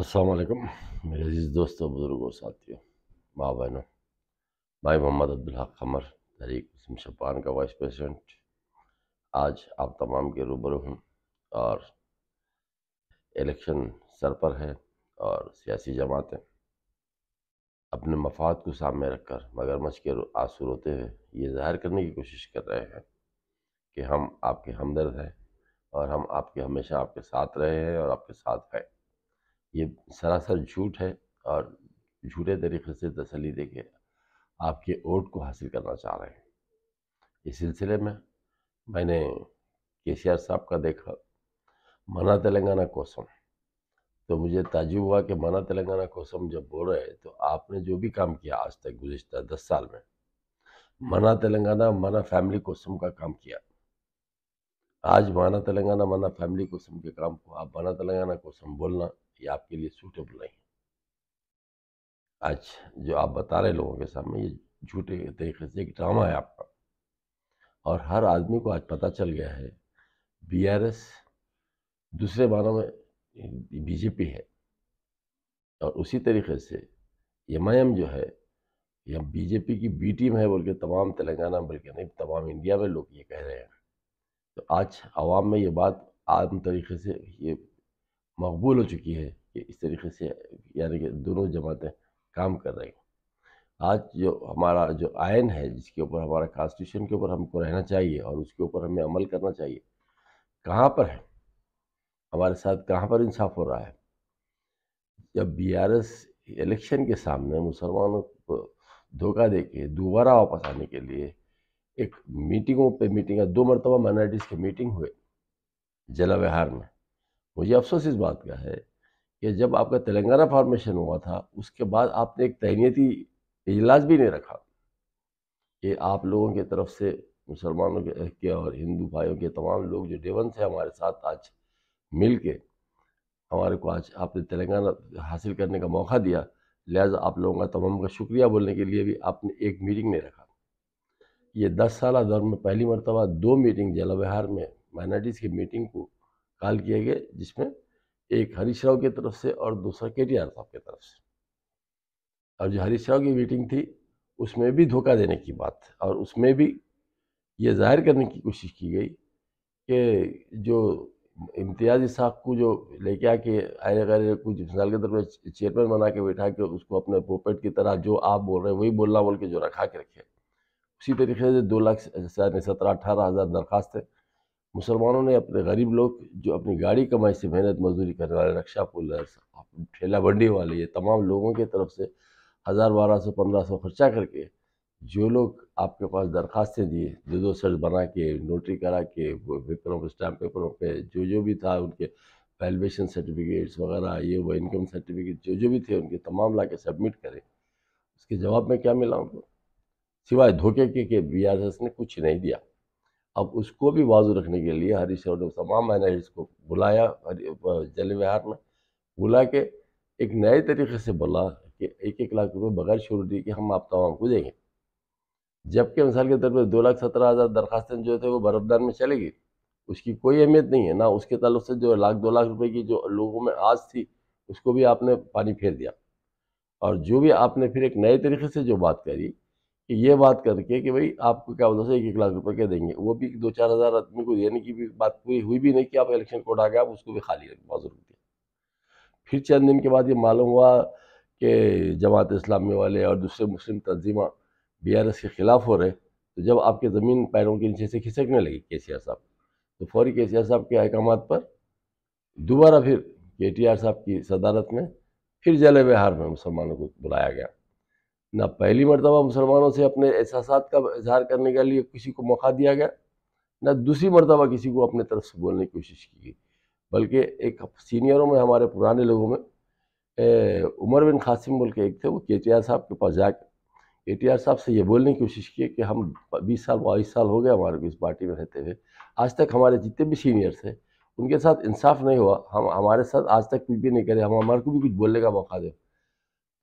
असलकम मेरे अजीज़ दोस्तों बुज़ुर्गों साथियों माँ बहनों भाई मोहम्मद अब्दुल्हक कमर तहरीक शपान का वाइस प्रेसिडेंट आज आप तमाम के रूबरू हूँ और इलेक्शन सर पर है और सियासी जमातें अपने मफाद को सामने रखकर मगरमच्छ के आंसू रोते हुए ये जाहिर करने की कोशिश कर रहे हैं कि हम आपके हमदर्द हैं और हम आपके हमेशा आपके साथ रहे हैं और आपके साथ हैं ये सरासर झूठ है और झूठे तरीके से तसली दे के आपके वोट को हासिल करना चाह रहे हैं इस सिलसिले में मैंने के सी आर साहब का देखा मना तेलंगाना कोसम तो मुझे ताजुब हुआ कि मना तेलंगाना कोसम जब बोल रहे हैं तो आपने जो भी काम किया आज तक गुजशत दस साल में मना तेलंगाना मना फैमिली कोसम का काम किया आज माना तेलंगाना मना फैमिली कोसम के काम को आप माना तेलंगाना कोसम बोलना ये आपके लिए सूटेबल नहीं है आज जो आप बता रहे लोगों के सामने ये झूठे तरीके से एक ड्रामा है आपका और हर आदमी को आज पता चल गया है बीआरएस दूसरे बारे में बीजेपी है और उसी तरीके से एम जो है यह बीजेपी की बी टीम है बोल के तमाम तेलंगाना बोल के नहीं तमाम इंडिया में लोग ये कह रहे हैं तो आज आवाम में ये बात आम तरीके से ये मकबूल हो चुकी है कि इस तरीके से यानी कि दोनों जमातें काम कर रही हैं आज जो हमारा जो आयन है जिसके ऊपर हमारा कॉन्स्टिट्यूशन के ऊपर हमको रहना चाहिए और उसके ऊपर हमें अमल करना चाहिए कहाँ पर है हमारे साथ कहाँ पर इंसाफ हो रहा है जब बीआरएस इलेक्शन के सामने मुसलमानों को धोखा दे के दोबारा वापस आने के लिए एक मीटिंगों पे मीटिंग दो मरतबा माइनॉरिटीज़ के मीटिंग हुए जलावहार में मुझे अफसोस इस बात का है कि जब आपका तेलंगाना फॉर्मेशन हुआ था उसके बाद आपने एक तैनीती इजलास भी नहीं रखा कि आप लोगों की तरफ से मुसलमानों के और हिंदू भाइयों के तमाम लोग जो डेवन से हमारे साथ आज मिल के हमारे को आज आपने तेलंगाना हासिल करने का मौका दिया लिहाजा आप लोगों का तमाम का शुक्रिया बोलने के लिए भी आपने एक मीटिंग नहीं रखा ये दस साल दौर में पहली मरतबा दो मीटिंग बिहार में माइनॉरिटीज़ की मीटिंग को काल किए गए जिसमें एक हरीश राव की तरफ से और दूसरा के टी आर साहब की तरफ से और जो हरीश राव की मीटिंग थी उसमें भी धोखा देने की बात और उसमें भी ये जाहिर करने की कोशिश की गई कि जो इम्तियाजी साहब को जो लेके आके आयरे गए कुछ मिसाल के तौर पर चेयरमैन बना के बैठा के उसको अपने पोपेट की तरह जो आप बोल रहे हैं वही बोलना बोल के जो रखा के रखे उसी तरीके से दो लाख सत्रह अठारह हज़ार दरख्वास्त है मुसलमानों ने अपने गरीब लोग जो अपनी गाड़ी कमाई से मेहनत मजदूरी करने वाले रक्षा पुलर ठेला बंडी वाले ये तमाम लोगों की तरफ से हज़ार बारह सौ पंद्रह सौ खर्चा करके जो लोग आपके पास दरख्वास्तें दिए दो दो सर्च बना के नोटरी करा के पेपरों पर स्टैम्प पेपरों पर जो जो भी था उनके वैल्यूशन सर्टिफिकेट्स वगैरह ये वो इनकम सर्टिफिकेट जो जो भी थे उनके तमाम ला के सबमिट करें उसके जवाब में क्या मिला उनको सिवाय धोखे के, आर बी ने कुछ नहीं दिया अब उसको भी वाजू रखने के लिए हरी ने तमाम एनालिस्ट को बुलाया जल विहार में बुला के एक नए तरीके से बोला कि एक एक लाख रुपये बगैर दी कि हम आप तमाम को देंगे जबकि मिसाल के तौर पर दो लाख सत्रह हज़ार दरखास्तें जो थे वो बर्फदार में चलेगी उसकी कोई अहमियत नहीं है ना उसके तल्ल से जो लाख दो लाख रुपए की जो लोगों में आज थी उसको भी आपने पानी फेर दिया और जो भी आपने फिर एक नए तरीके से जो बात करी कि ये बात करके कि भाई आपको क्या बोलते एक एक लाख रुपए के देंगे वो भी दो चार हज़ार आदमी को देने की भी बात पूरी हुई भी नहीं कि आप इलेक्शन कोड आ गए आप उसको भी खाली रखें बहुत ज़रूरी फिर चंद दिन के बाद ये मालूम हुआ कि जमात इस्लामी वाले और दूसरे मुस्लिम तंजीमा बी आर एस के ख़िलाफ़ हो रहे तो जब आपके ज़मीन पैरों के नीचे से खिसकने लगी के सी आर साहब तो फौरी के सी आर साहब के अहकाम पर दोबारा फिर के टी आर साहब की सदारत में फिर जले बिहार में मुसलमानों को बुलाया गया ना पहली मरतबा मुसलमानों से अपने एहसास का इजहार करने के लिए किसी को मौका दिया गया ना दूसरी मरतबा किसी को अपने तरफ से बोलने की कोशिश की गई बल्कि एक सीनियरों में हमारे पुराने लोगों में ए, उमर बिन खासिम बोल के एक थे वो के टी आर साहब के पास जाकर के टी आर साहब से ये बोलने की कोशिश की कि हम बीस साल बाईस साल हो गए हमारे को इस पार्टी में रहते हुए आज तक हमारे जितने भी सीनियर्स हैं उनके साथ इंसाफ नहीं हुआ हम हमारे साथ आज तक कुछ भी नहीं करे हम हमारे को भी कुछ बोलने का मौका दें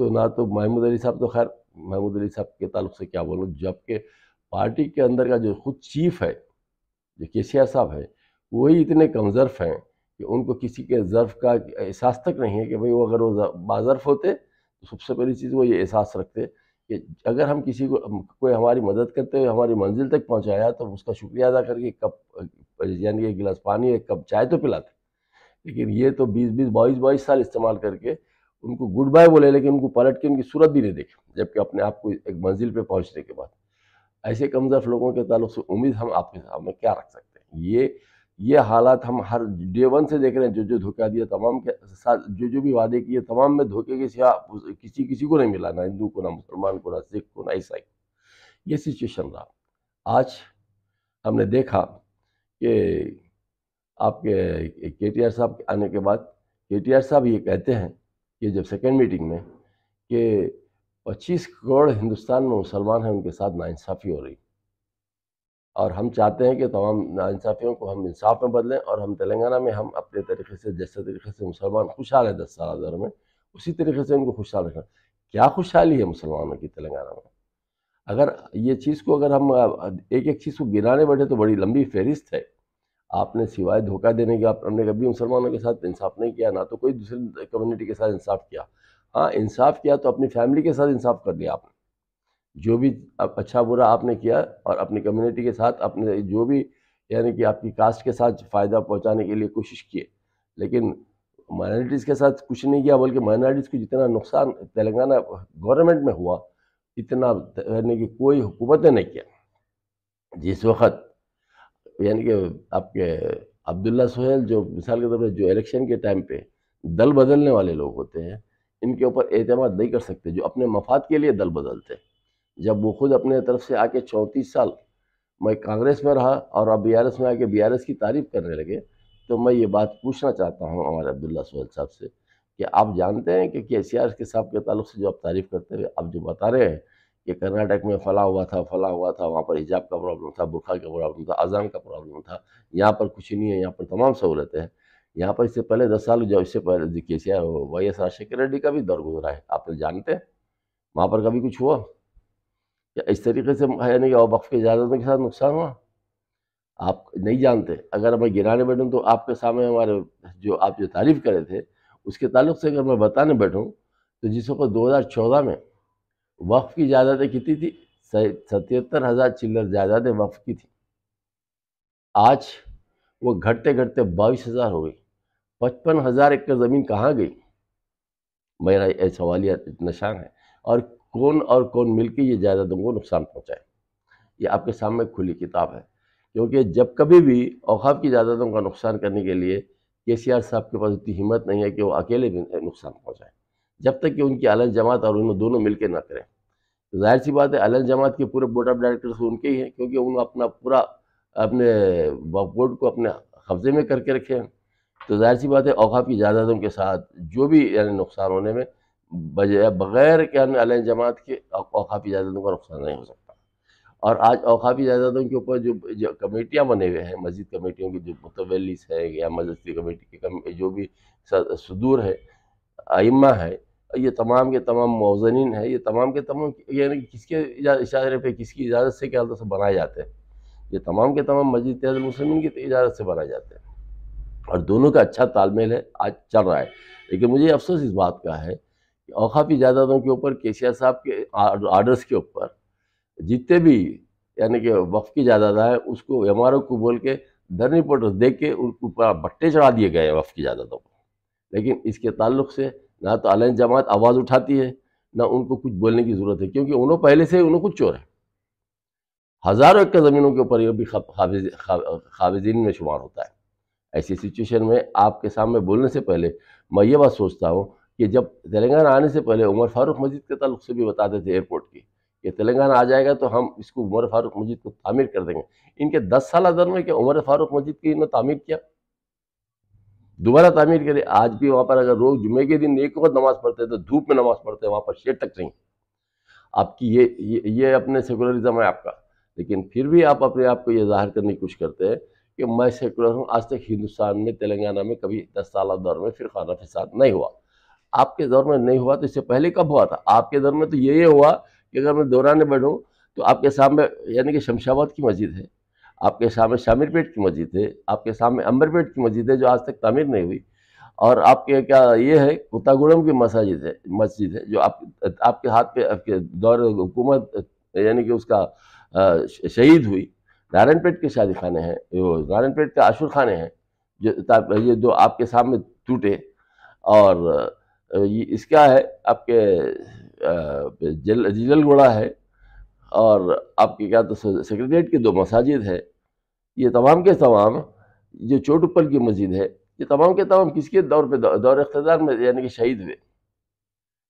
तो ना तो महमूद अली साहब तो खैर महमूद अली साहब के तल्ल से क्या बोलूँ जबकि पार्टी के अंदर का जो खुद चीफ है जो के सी आर साहब है वही इतने कमज़र्फ हैं कि उनको किसी के ज़र्फ का एहसास तक नहीं है कि भाई वो अगर वो बाज़र्फ होते तो सबसे पहली चीज़ वो ये एहसास रखते कि अगर हम किसी को कोई हमारी मदद करते हुए हमारी मंजिल तक पहुंचाया तो उसका शुक्रिया अदा करके कप यानी एक गिलास पानी एक कप चाय तो पिलाते लेकिन ये तो बीस बीस बाईस बाईस साल इस्तेमाल करके उनको गुड बाय बोले लेकिन उनको पलट के उनकी सूरत भी नहीं देखे जबकि अपने आप को एक मंजिल पर पहुँचने के बाद ऐसे कमज़ोर लोगों के ताल्लुक से उम्मीद हम आपके सामने क्या रख सकते हैं ये ये हालात हम हर डे वन से देख रहे हैं जो जो धोखा दिया तमाम के साथ जो जो भी वादे किए तमाम में धोखे के सिवा किसी किसी को नहीं मिला ना हिंदू को ना मुसलमान को ना सिख को ना ईसाई को ये सिचुएशन रहा आज हमने देखा कि आपके के टी आर साहब आने के बाद के टी आर साहब ये कहते हैं ये जब सेकेंड मीटिंग में कि 25 करोड़ हिंदुस्तान में मुसलमान हैं उनके साथ नाइंसाफ़ी हो रही और हम चाहते हैं कि तमाम नाइंसाफ़ियों को हम इंसाफ में बदलें और हम तेलंगाना में हम अपने तरीके से जैसे तरीके से मुसलमान खुशहाल है दस साल दर में उसी तरीके से उनको खुशहाल रखना क्या खुशहाली है मुसलमानों की तेलंगाना में अगर ये चीज़ को अगर हम एक एक चीज़ को गिराने बैठे तो बड़ी लंबी फहरिस्त है आपने सिवाय धोखा देने के आप हमने कभी मुसलमानों के साथ इंसाफ नहीं किया ना तो कोई दूसरी कम्युनिटी के साथ इंसाफ किया हाँ इंसाफ किया तो अपनी फैमिली के साथ इंसाफ कर लिया आपने जो भी अच्छा बुरा आपने किया और अपनी कम्युनिटी के साथ अपने जो भी यानी कि आपकी कास्ट के साथ फ़ायदा पहुँचाने के लिए कोशिश किए लेकिन माइनॉरिटीज़ के साथ कुछ नहीं किया बल्कि माइनॉरिटीज़ को जितना नुकसान तेलंगाना गवर्नमेंट में हुआ इतना यानी कि कोई हुकूमत ने नहीं किया जिस वक्त यानी कि आपके अब्दुल्ला सोहेल जो मिसाल के तौर पर जो इलेक्शन के टाइम पे दल बदलने वाले लोग होते हैं इनके ऊपर एतम नहीं कर सकते जो अपने मफाद के लिए दल बदलते जब वो खुद अपने तरफ से आके चौंतीस साल मैं कांग्रेस में रहा और अब बी में आके बी की तारीफ करने लगे तो मैं ये बात पूछना चाहता हूँ हमारे अब्दुल्ला सोहेल साहब से कि आप जानते हैं कि के सी आर के साहब के तल्ल से जो आप तारीफ़ करते हुए आप जो बता रहे हैं ये कर्नाटक में फला हुआ था फला हुआ था वहाँ पर हिजाब का प्रॉब्लम था बुरखा का प्रॉब्लम था अजान का प्रॉब्लम था यहाँ पर कुछ नहीं है यहाँ पर तमाम सहूलतें हैं यहाँ पर इससे पहले दस साल जब इससे पहले K C R Y S Rajasekhara Reddy का भी दौर गुजरा है आप जानते हैं वहाँ पर कभी कुछ हुआ या इस तरीके से यानी कि वक्फ की इजाज़तों के साथ नुकसान हुआ आप नहीं जानते अगर मैं गिराने बैठूँ तो आपके सामने हमारे जो आप जो तारीफ़ करे थे उसके ताल्लुक से अगर मैं बताने बैठूँ तो जिस वक्त दो में वक्फ की जायदादें कितनी थी सतहत्तर हज़ार चिल्लर जायदादें वक्फ की थी आज वो घटते घटते बाईस हज़ार हो गई पचपन हज़ार एकड़ ज़मीन कहाँ गई मेरा ये सवालिया नशान है और कौन और कौन मिलकर ये जायदादों को नुकसान पहुँचाए ये आपके सामने खुली किताब है क्योंकि जब कभी भी औकाब की जायदादों का नुकसान करने के लिए के साहब के पास इतनी हिम्मत नहीं है कि वो अकेले भी नुकसान पहुँचाएँ जब तक कि उनकी अलग जमात और उन्होंने दोनों मिलकर ना करें तो जाहिर सी बात है अलग जमात के पूरे बोर्ड ऑफ डायरेक्टर्स उनके ही हैं क्योंकि उन्होंने अपना पूरा अपने बोर्ड को अपने कब्जे में करके रखे हैं तो जाहिर सी बात है औकाफ की जायदादों के साथ जो भी यानी नुकसान होने में बगैर के हमने अलग जमात के की जायदादों का नुकसान नहीं हो सकता और आज औकाफी जायदादों के ऊपर जो, जो कमेटियाँ बने हुए हैं मस्जिद कमेटियों की जो मुतवलिस है या मस्जिद कमेटी के कम, जो भी सदूर है आइमा है ये तमाम के तमाम मौजनिन है ये तमाम के तमाम यानी किसके इशारे पे किसकी इजाज़त से क्या से बनाए जाते हैं ये तमाम के तमाम मस्जिद तेज मुसलमिन की तो इजाज़त से बनाए जाते हैं और दोनों का अच्छा तालमेल है आज चल रहा है लेकिन मुझे अफसोस इस बात का है कि औकाफ इजाज़तों के ऊपर के सी साहब के आर्डर्स के ऊपर जितने भी यानी कि वफ़ की इजाज़त है उसको एम को बोल के धरनी पोटर्स देख के उनके ऊपर भट्टे चढ़ा दिए गए वफ़ की इजाज़तों को लेकिन इसके ताल्लुक से ना तो आलन जमात आवाज़ उठाती है ना उनको कुछ बोलने की ज़रूरत है क्योंकि उन्होंने पहले से उन्होंने कुछ चोर है हज़ारों एकड़ ज़मीनों के ऊपर ये भी खाविजीन में शुमार होता है ऐसी सिचुएशन में आपके सामने बोलने से पहले मैं ये बात सोचता हूँ कि जब तेलंगाना आने से पहले उमर फारूक मस्जिद के तल्ल से भी बताते थे एयरपोर्ट की कि तेलंगाना आ जाएगा तो हम इसको उमर फारूक मस्जिद को तामीर कर देंगे इनके दस साल दर में क्या उमर फारूक मस्जिद की इन्होंने तामीर किया दोबारा तामीर करे आज भी वहाँ पर अगर रोज़ जुमे के दिन एक वक्त नमाज़ पढ़ते हैं तो धूप में नमाज़ पढ़ते हैं वहाँ पर शेर तक नहीं आपकी ये ये, ये अपने सेकुलरिज्म है आपका लेकिन फिर भी आप अपने आप को ये जाहिर करने की कोशिश करते हैं कि मैं सेकुलर हूँ आज तक हिंदुस्तान में तेलंगाना में कभी दस साल दौर में फिर खाना फिसाद नहीं हुआ आपके दौर में नहीं हुआ तो इससे पहले कब हुआ था आपके दौर में तो ये ये हुआ कि अगर मैं दौरान बैठूँ तो आपके सामने यानी कि शमशाबाद की मस्जिद है आपके सामने शामिर पेट की मस्जिद है आपके सामने पेट की मस्जिद है जो आज तक तमीर नहीं हुई और आपके क्या ये है कुतागुड़म की मसाजिद है मस्जिद है जो आप आपके हाथ पे आपके दौर हुकूमत यानी कि उसका शहीद हुई नारायणपेट के शादी खाने हैं वो नारायणपेट के आशुर खाने हैं जो ये जो आपके सामने टूटे और इसका है आपके जल जिलल है और आपके क्या तो सेक्रेटेट की दो मसाजिद है ये तमाम के तमाम जो उपल की मस्जिद है ये तमाम के तमाम किसके दौर पे दौर अख्तदार में यानी कि शहीद हुए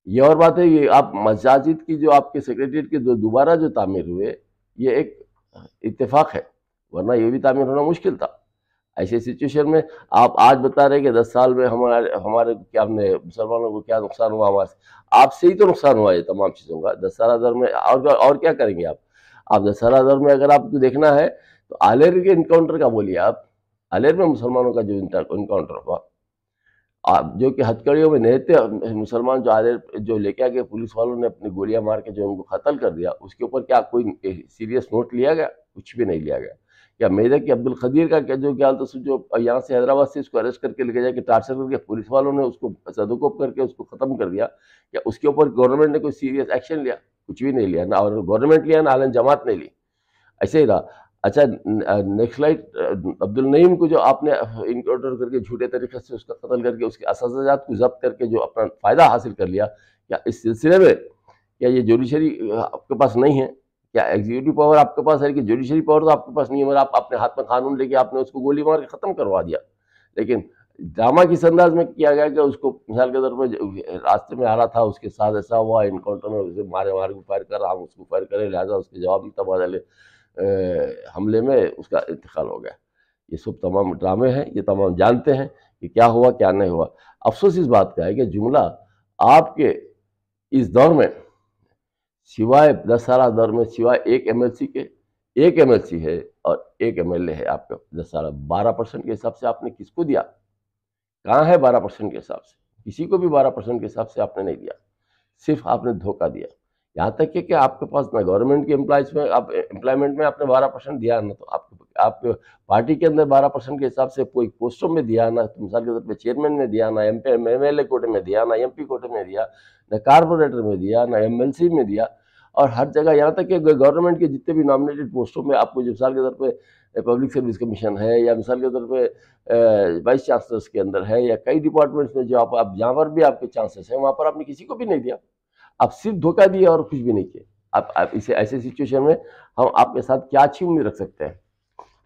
ये और बात है कि आप मसाजिद की जो आपके सेक्रेटेट के दो दोबारा जो तामीर हुए ये एक इतफाक़ है वरना ये भी तामीर होना मुश्किल था ऐसे सिचुएशन में आप आज बता रहे कि दस साल में हमारे हमारे क्या हमने मुसलमानों को क्या नुकसान हुआ हमारे आपसे ही तो नुकसान हुआ ये तमाम चीज़ों का दस साल में और और क्या करेंगे आप आप दस साल में अगर आपको देखना है तो आलेर के इनकाउंटर का बोलिए आप आलेर में मुसलमानों का जो इनकाउंटर हुआ आप जो कि हथकड़ियों में नहते मुसलमान जो आलेर जो लेके आ गए पुलिस वालों ने अपनी गोलियां मार के जो उनको कतल कर दिया उसके ऊपर क्या कोई सीरियस नोट लिया गया कुछ भी नहीं लिया गया क्या मेरे कि अब्दुल खदीर का क्या जो क्या तो जो यहाँ से हैदराबाद से इसको अरेस्ट करके लेके जाके टार्चर करके पुलिस वालों ने उसको सदुकोप करके उसको ख़त्म कर दिया या उसके ऊपर गवर्नमेंट ने कोई सीरियस एक्शन लिया कुछ भी नहीं लिया ना और गवर्नमेंट लिया ना आलम जमात ने ली ऐसे ही रहा अच्छा नेक्स्ट लाइट अब्दुल नईम को जो आपने इनकाउंटर करके झूठे तरीके से उसका कत्ल करके उसके असाजात को जब्त करके जो अपना फ़ायदा हासिल कर लिया या इस सिलसिले में या ये जुडिशरी आपके पास नहीं है क्या एग्जीक्यूटिव पावर आपके पास है कि जुडिशरी पावर तो आपके पास नहीं है मगर आप अपने हाथ में कानून लेके आपने उसको गोली मार के ख़त्म करवा दिया लेकिन ड्रामा किस अंदाज में किया गया कि उसको मिसाल के तौर पर रास्ते में आ रहा था उसके साथ ऐसा हुआ इनकाउंटर में उसे मारे मारे को फायर कर हम उसको फायर करें लिहाजा उसके जवाब में तबादले हमले में उसका इंतकाल हो गया ये सब तमाम ड्रामे हैं ये तमाम जानते हैं कि क्या हुआ क्या नहीं हुआ अफसोस इस बात का है कि जुमला आपके इस दौर में सिवाय दशहरा दौर में सिवाय एक एमएलसी के एक एमएलसी है और एक एमएलए है दस दशहरा बारह परसेंट के हिसाब से आपने किसको दिया कहाँ है बारह परसेंट के हिसाब से किसी को भी बारह परसेंट के हिसाब से आपने नहीं दिया सिर्फ आपने धोखा दिया यहाँ तक कि आपके पास ना गवर्नमेंट के एम्प्लाइज में आप एम्प्लॉयमेंट में आपने बारह परसेंट दिया ना तो आपके आपके पार्टी के अंदर बारह परसेंट के हिसाब से कोई पोस्टों में दिया ना मिसाल के तौर पर चेयरमैन में दिया ना एम एम एल ए कोटे में दिया ना एम पी कोटे में दिया ना कारपोरेटर में दिया ना एम एल सी में दिया और हर जगह यहाँ तक कि गवर्नमेंट के जितने भी नॉमिनेटेड पोस्टों में आपको जो मिसाल के तौर पर पब्लिक सर्विस कमीशन है या मिसाल के तौर पर वाइस चांसलर्स के अंदर है या कई डिपार्टमेंट्स में जो आप, आप जहाँ पर भी आपके चांसेस हैं वहाँ पर आपने किसी को भी नहीं दिया आप सिर्फ धोखा दिए और कुछ भी नहीं किए आप, आप इसे ऐसे सिचुएशन में हम आपके साथ क्या अच्छी उम्मीद रख सकते हैं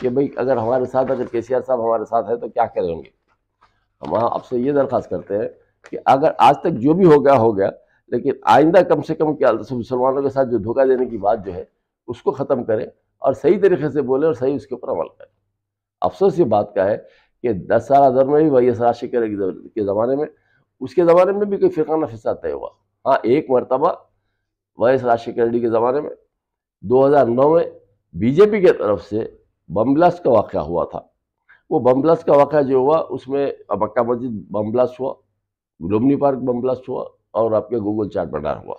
कि भाई अगर हमारे साथ अगर के साहब हमारे साथ है तो क्या करेंगे हम आपसे ये दरख्वास्त करते हैं कि अगर आज तक जो भी हो गया हो गया लेकिन आइंदा कम से कम क्या मुसलमानों के साथ जो धोखा देने की बात जो है उसको ख़त्म करें और सही तरीके से बोले और सही उसके ऊपर अमल करें अफसोस ये बात का है कि दस साल अदर में भी वही करे के ज़माने में उसके ज़माने में भी कोई फ़िरकाना फिसा तय हुआ हाँ एक मरतबा वैस राजशेखर रेड्डी के ज़माने में 2009 में बीजेपी के तरफ से बम ब्लास्ट का वाक़ हुआ था वो बम ब्लास्ट का वाक़ जो हुआ उसमें मक्का मस्जिद बम ब्लास्ट हुआ लुमनी पार्क बम ब्लास्ट हुआ और आपके गूगल चार्ट बना हुआ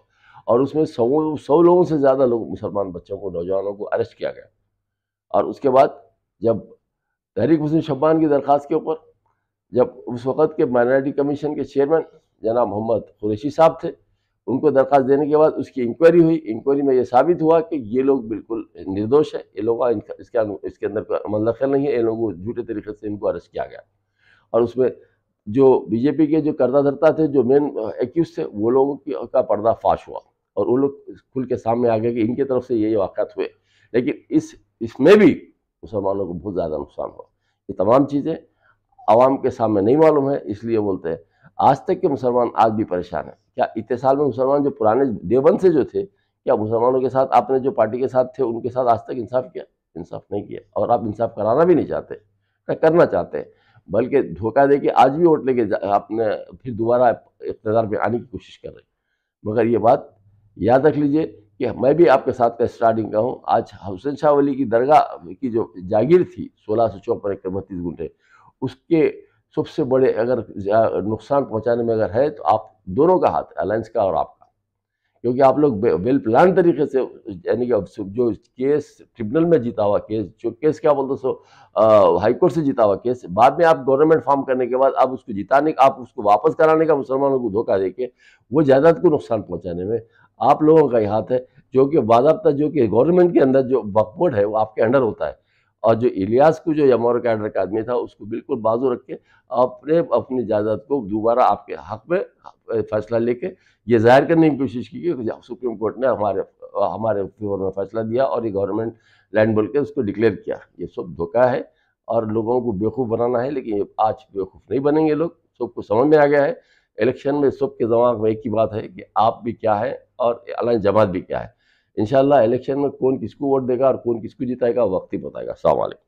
और उसमें सौ सौ लोगों से ज़्यादा लोग मुसलमान बच्चों को नौजवानों को अरेस्ट किया गया और उसके बाद जब तहरीक हुसैन शब्बान की दरख्वास्त के ऊपर जब उस वक़्त के माइनॉरिटी कमीशन के चेयरमैन जनाब मोहम्मद कुरैशी साहब थे उनको दरख्वास्त देने के बाद उसकी इंक्वायरी हुई इंक्वायरी में यह साबित हुआ कि ये लोग बिल्कुल निर्दोष है ये लोग इसका इसके इसके अंदर दखल नहीं है ये लोगों को झूठे तरीके से इनको अरेस्ट किया गया और उसमें जो बीजेपी के जो करता धरता थे जो मेन एक्यूज थे वो लोगों की का पर्दाफाश हुआ और वो लोग खुल के सामने आ गए कि इनकी तरफ से यही वाक़ हुए लेकिन इस इसमें भी मुसलमानों को बहुत ज़्यादा नुकसान हुआ ये तमाम चीज़ें आवाम के सामने नहीं मालूम है इसलिए बोलते हैं आज तक के मुसलमान आज भी परेशान हैं क्या इतने साल में मुसलमान जो पुराने देवबंद से जो थे क्या मुसलमानों के साथ आपने जो पार्टी के साथ थे उनके साथ आज तक इंसाफ किया इंसाफ नहीं किया और आप इंसाफ कराना भी नहीं चाहते करना चाहते हैं बल्कि धोखा दे के आज भी वोट लेके आपने फिर दोबारा इकतदार में आने की कोशिश कर रहे हैं मगर ये बात याद रख लीजिए कि मैं भी आपके साथ का स्टार्टिंग का हूँ आज हुसैन शाह वली की दरगाह की जो जागीर थी सोलह सौ चौपन एकड़ बत्तीस घंटे उसके सबसे बड़े अगर नुकसान पहुँचाने में अगर है तो आप दोनों का हाथ अलायंस का और आपका क्योंकि आप लोग वेल प्लान तरीके से यानी कि जो केस ट्रिब्यूनल में जीता हुआ केस जो केस क्या बोलते सो हाईकोर्ट से जीता हुआ केस बाद में आप गवर्नमेंट फॉर्म करने के बाद आप उसको जिताने आप उसको वापस कराने का मुसलमानों को धोखा देके वो जायदाद को नुकसान पहुँचाने में आप लोगों का ही हाथ है जो कि बाबा जो कि गवर्नमेंट के अंदर जो वक्फ बोर्ड है वो आपके अंडर होता है और जो इलियास को जो यमोर कैडर का आदमी था उसको बिल्कुल बाजू रख के अपने अपनी जायदाद को दोबारा आपके हक में फैसला लेके ये जाहिर करने की कोशिश की कि सुप्रीम कोर्ट ने हमारे हमारे फेवर में फैसला दिया और ये गवर्नमेंट लैंड बोल के उसको डिक्लेयर किया ये सब धोखा है और लोगों को बेवकूफ़ बनाना है लेकिन आज बेवकूफ़ नहीं बनेंगे लोग सबको समझ में आ गया है इलेक्शन में सबके दिमाग में एक ही बात है कि आप भी क्या है और अलाइन जमात भी क्या है इंशाल्लाह इलेक्शन में कौन किसको वोट देगा और कौन किसको जिताएगा वक्त ही बताएगा सलामकुम